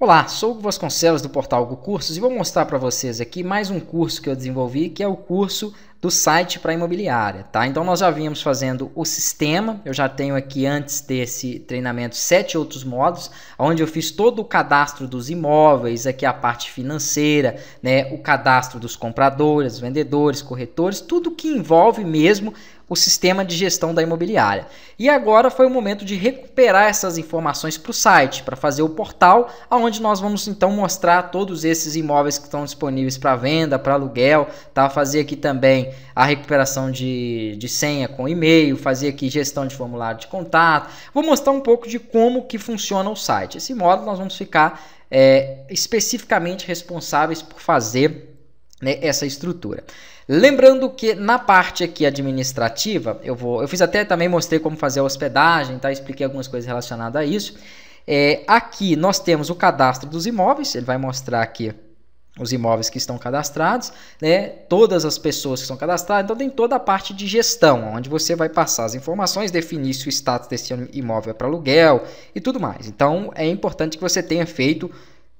Olá, sou o Vasconcelos do portal Go Cursos e vou mostrar para vocês aqui mais um curso que eu desenvolvi, que é o curso do site para imobiliária, tá? Então nós já vínhamos fazendo o sistema, eu já tenho aqui antes desse treinamento sete outros modos, onde eu fiz todo o cadastro dos imóveis, aqui a parte financeira, né, o cadastro dos compradores, vendedores, corretores, tudo que envolve mesmo o sistema de gestão da imobiliária. E agora foi o momento de recuperar essas informações para o site, para fazer o portal, onde nós vamos então mostrar todos esses imóveis que estão disponíveis para venda, para aluguel, tá? fazer aqui também a recuperação de, de senha com e-mail, fazer aqui gestão de formulário de contato. Vou mostrar um pouco de como que funciona o site. Esse módulo nós vamos ficar é, especificamente responsáveis por fazer né, essa estrutura. Lembrando que na parte aqui administrativa, eu vou, eu fiz até também mostrei como fazer a hospedagem, tá? Expliquei algumas coisas relacionadas a isso. É, aqui nós temos o cadastro dos imóveis, ele vai mostrar aqui os imóveis que estão cadastrados, né? todas as pessoas que estão cadastradas, então tem toda a parte de gestão, onde você vai passar as informações, definir se o status desse imóvel é para aluguel e tudo mais. Então é importante que você tenha feito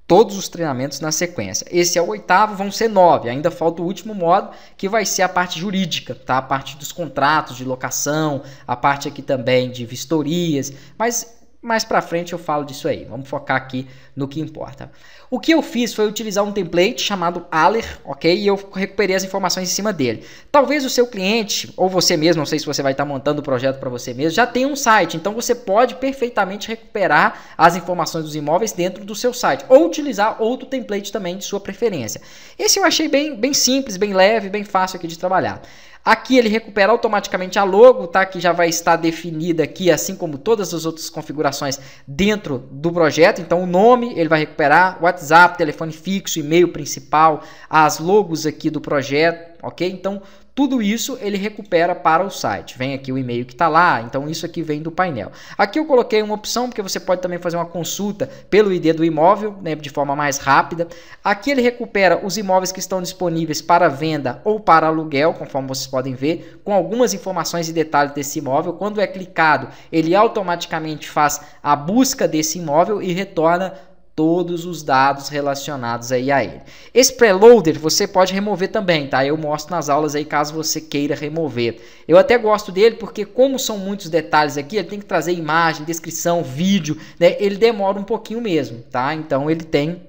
todos os treinamentos na sequência. Esse é o oitavo, vão ser nove. Ainda falta o último modo, que vai ser a parte jurídica, tá? A parte dos contratos de locação, a parte aqui também de vistorias. Mas mais para frente eu falo disso aí. Vamos focar aqui no que importa. O que eu fiz foi utilizar um template chamado Aller, ok? E eu recuperei as informações em cima dele. Talvez o seu cliente ou você mesmo, não sei se você vai estar montando o projeto para você mesmo, já tenha um site. Então você pode perfeitamente recuperar as informações dos imóveis dentro do seu site ou utilizar outro template também de sua preferência. Esse eu achei bem, bem simples, bem leve, bem fácil aqui de trabalhar. Aqui ele recupera automaticamente a logo, tá? Que já vai estar definida aqui, assim como todas as outras configurações dentro do projeto. Então o nome ele vai recuperar, WhatsApp, telefone fixo, e-mail principal, as logos aqui do projeto, ok? Então tudo isso ele recupera para o site. Vem aqui o e-mail que está lá, então isso aqui vem do painel. Aqui eu coloquei uma opção, porque você pode também fazer uma consulta pelo ID do imóvel, né, de forma mais rápida. Aqui ele recupera os imóveis que estão disponíveis para venda ou para aluguel, conforme vocês podem ver, com algumas informações e detalhes desse imóvel. Quando é clicado, ele automaticamente faz a busca desse imóvel e retorna todos os dados relacionados aí a ele. Esse preloader você pode remover também, tá? Eu mostro nas aulas aí caso você queira remover. Eu até gosto dele porque como são muitos detalhes aqui, ele tem que trazer imagem, descrição, vídeo, né? Ele demora um pouquinho mesmo, tá? Então ele tem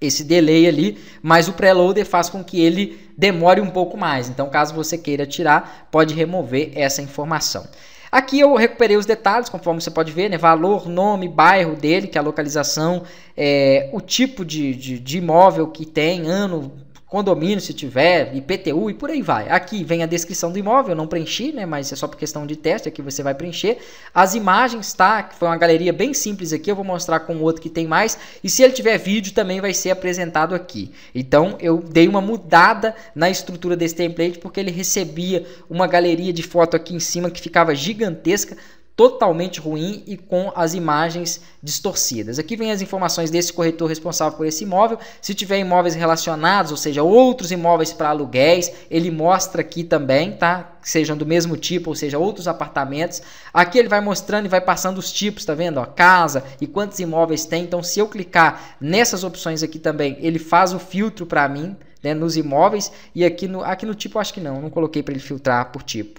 esse delay ali, mas o preloader faz com que ele demore um pouco mais. Então, caso você queira tirar, pode remover essa informação. Aqui eu recuperei os detalhes, conforme você pode ver, né? valor, nome, bairro dele, que é a localização, é, o tipo de, de, de imóvel que tem, ano, condomínio se tiver, IPTU e por aí vai. Aqui vem a descrição do imóvel, eu não preenchi, né, mas é só por questão de teste, aqui você vai preencher. As imagens, tá? Que foi uma galeria bem simples aqui, eu vou mostrar com outro que tem mais. E se ele tiver vídeo também vai ser apresentado aqui. Então eu dei uma mudada na estrutura desse template porque ele recebia uma galeria de foto aqui em cima que ficava gigantesca totalmente ruim e com as imagens distorcidas. Aqui vem as informações desse corretor responsável por esse imóvel. Se tiver imóveis relacionados, ou seja, outros imóveis para aluguéis, ele mostra aqui também, tá? sejam do mesmo tipo, ou seja, outros apartamentos. Aqui ele vai mostrando e vai passando os tipos, tá vendo? casa e quantos imóveis tem. Então, se eu clicar nessas opções aqui também, ele faz o filtro para mim, né, nos imóveis. E aqui no, aqui no tipo, acho que não, não coloquei para ele filtrar por tipo.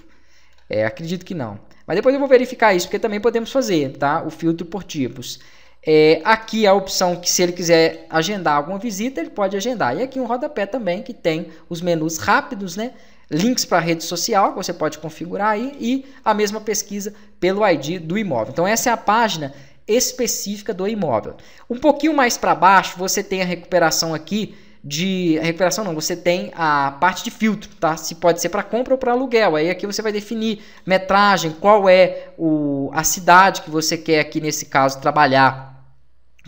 É, acredito que não. Mas depois eu vou verificar isso, porque também podemos fazer, tá? O filtro por tipos. É, aqui a opção que se ele quiser agendar alguma visita, ele pode agendar. E aqui um rodapé também que tem os menus rápidos, né? Links para rede social, que você pode configurar aí, e a mesma pesquisa pelo ID do imóvel. Então essa é a página específica do imóvel. Um pouquinho mais para baixo, você tem a recuperação aqui de recuperação não, você tem a parte de filtro, tá? Se pode ser para compra ou para aluguel. Aí aqui você vai definir metragem, qual é o, a cidade que você quer aqui nesse caso trabalhar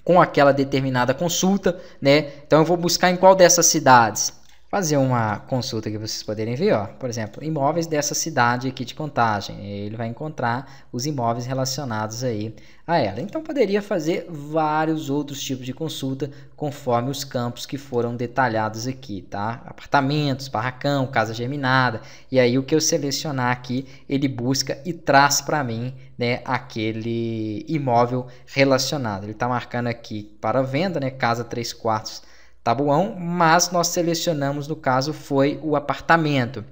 com aquela determinada consulta, né? Então eu vou buscar em qual dessas cidades fazer uma consulta que vocês poderem ver, ó, por exemplo, imóveis dessa cidade aqui de Contagem. Ele vai encontrar os imóveis relacionados aí a ela. Então poderia fazer vários outros tipos de consulta conforme os campos que foram detalhados aqui, tá? Apartamentos, barracão, casa germinada. E aí o que eu selecionar aqui, ele busca e traz para mim, né, aquele imóvel relacionado. Ele está marcando aqui para venda, né, casa 3 quartos tabuão, mas nós selecionamos, no caso, foi o apartamento.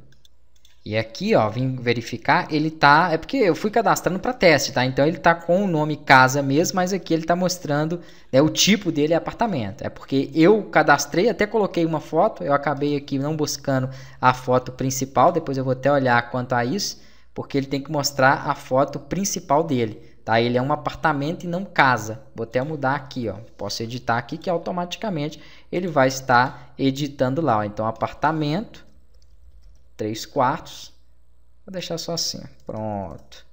E aqui, ó, vim verificar, ele tá, é porque eu fui cadastrando para teste, tá? Então ele tá com o nome casa mesmo, mas aqui ele tá mostrando, né, o tipo dele é apartamento. É porque eu cadastrei, até coloquei uma foto, eu acabei aqui não buscando a foto principal, depois eu vou até olhar quanto a isso, porque ele tem que mostrar a foto principal dele. Tá? Ele é um apartamento e não casa. Vou até mudar aqui, ó. Posso editar aqui que automaticamente ele vai estar editando lá. Ó. Então, apartamento, 3 quartos. Vou deixar só assim. Pronto.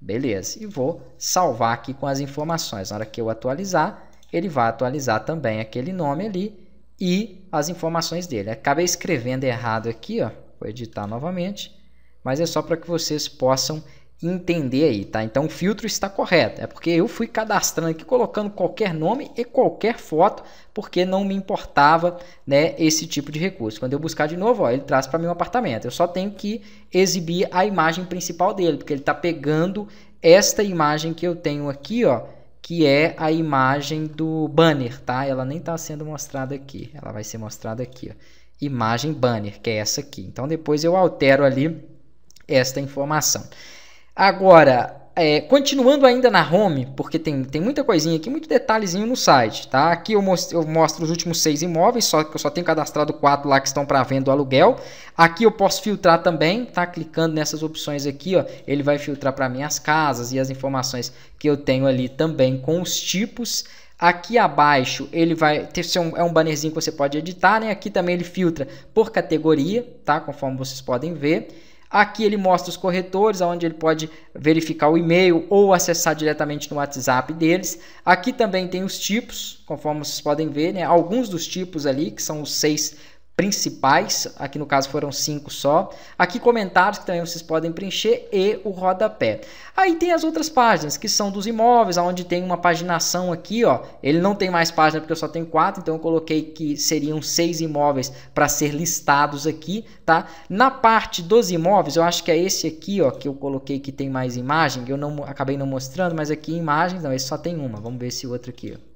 Beleza. E vou salvar aqui com as informações. Na hora que eu atualizar, ele vai atualizar também aquele nome ali e as informações dele. Acabei escrevendo errado aqui, ó. Vou editar novamente, mas é só para que vocês possam entender aí, tá? Então o filtro está correto. É porque eu fui cadastrando aqui, colocando qualquer nome e qualquer foto, porque não me importava, né, esse tipo de recurso. Quando eu buscar de novo, ó, ele traz para mim apartamento. Eu só tenho que exibir a imagem principal dele, porque ele está pegando esta imagem que eu tenho aqui, ó, que é a imagem do banner, tá? Ela nem está sendo mostrada aqui. Ela vai ser mostrada aqui, ó. Imagem banner, que é essa aqui. Então depois eu altero ali esta informação. Agora, é, continuando ainda na home, porque tem, tem muita coisinha aqui, muito detalhezinho no site, tá? Aqui eu mostro, eu mostro os últimos seis imóveis, só que eu só tenho cadastrado quatro lá que estão para venda o aluguel. Aqui eu posso filtrar também, tá? Clicando nessas opções aqui, ó, ele vai filtrar para mim as casas e as informações que eu tenho ali também com os tipos. Aqui abaixo ele vai ter um, é um bannerzinho que você pode editar, né? Aqui também ele filtra por categoria, tá? Conforme vocês podem ver. Aqui ele mostra os corretores, onde ele pode verificar o e-mail ou acessar diretamente no WhatsApp deles. Aqui também tem os tipos, conforme vocês podem ver, né? alguns dos tipos ali, que são os seis principais, aqui no caso foram cinco só. Aqui comentários que também vocês podem preencher e o rodapé. Aí tem as outras páginas que são dos imóveis, onde tem uma paginação aqui, ó. Ele não tem mais página porque eu só tenho quatro, então eu coloquei que seriam seis imóveis para ser listados aqui, tá? Na parte dos imóveis, eu acho que é esse aqui, ó, que eu coloquei que tem mais imagem, eu não acabei não mostrando, mas aqui imagens, não, esse só tem uma. Vamos ver esse outro aqui, ó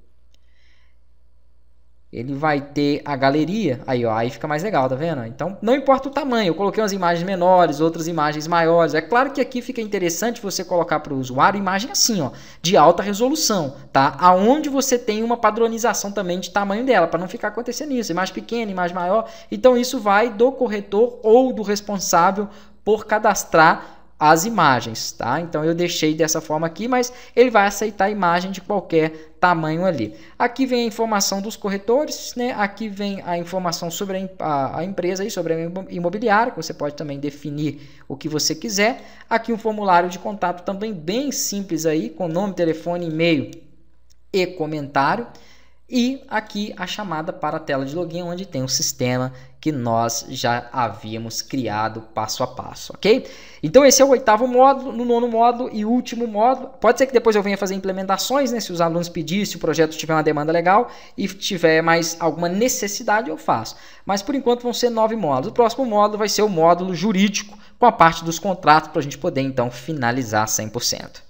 ele vai ter a galeria, aí ó, aí fica mais legal, tá vendo? Então, não importa o tamanho, eu coloquei umas imagens menores, outras imagens maiores. É claro que aqui fica interessante você colocar para o usuário imagem assim, ó, de alta resolução, tá? Aonde você tem uma padronização também de tamanho dela, para não ficar acontecendo isso, imagem pequena, imagem maior. Então, isso vai do corretor ou do responsável por cadastrar as imagens, tá? Então eu deixei dessa forma aqui, mas ele vai aceitar a imagem de qualquer tamanho ali. Aqui vem a informação dos corretores, né? Aqui vem a informação sobre a, a empresa e sobre a imobiliária, que você pode também definir o que você quiser. Aqui um formulário de contato também bem simples aí, com nome, telefone, e-mail e comentário. E aqui a chamada para a tela de login, onde tem um sistema que nós já havíamos criado passo a passo, ok? Então esse é o oitavo módulo, no nono módulo e último módulo. Pode ser que depois eu venha fazer implementações, né? Se os alunos pedirem, se o projeto tiver uma demanda legal e tiver mais alguma necessidade, eu faço. Mas por enquanto vão ser nove módulos. O próximo módulo vai ser o módulo jurídico, com a parte dos contratos, para a gente poder então finalizar 100%.